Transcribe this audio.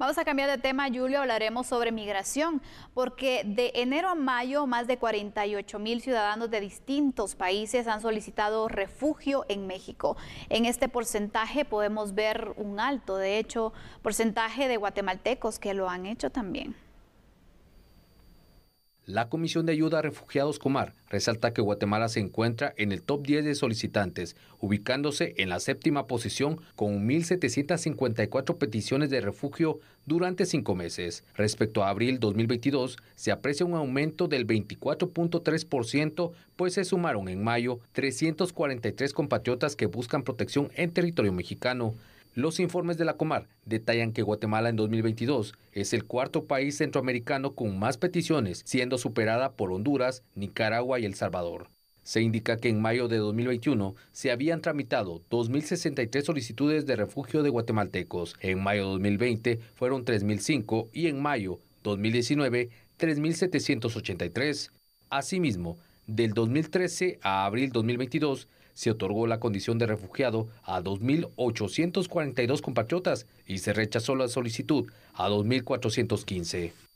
Vamos a cambiar de tema, Julio, hablaremos sobre migración, porque de enero a mayo más de 48 mil ciudadanos de distintos países han solicitado refugio en México. En este porcentaje podemos ver un alto, de hecho, porcentaje de guatemaltecos que lo han hecho también. La Comisión de Ayuda a Refugiados Comar resalta que Guatemala se encuentra en el top 10 de solicitantes, ubicándose en la séptima posición con 1.754 peticiones de refugio durante cinco meses. Respecto a abril 2022, se aprecia un aumento del 24.3%, pues se sumaron en mayo 343 compatriotas que buscan protección en territorio mexicano. Los informes de la Comar detallan que Guatemala en 2022 es el cuarto país centroamericano con más peticiones, siendo superada por Honduras, Nicaragua y El Salvador. Se indica que en mayo de 2021 se habían tramitado 2.063 solicitudes de refugio de guatemaltecos, en mayo de 2020 fueron 3.005 y en mayo 2019 3.783. Asimismo, del 2013 a abril 2022 se otorgó la condición de refugiado a 2.842 compatriotas y se rechazó la solicitud a 2.415.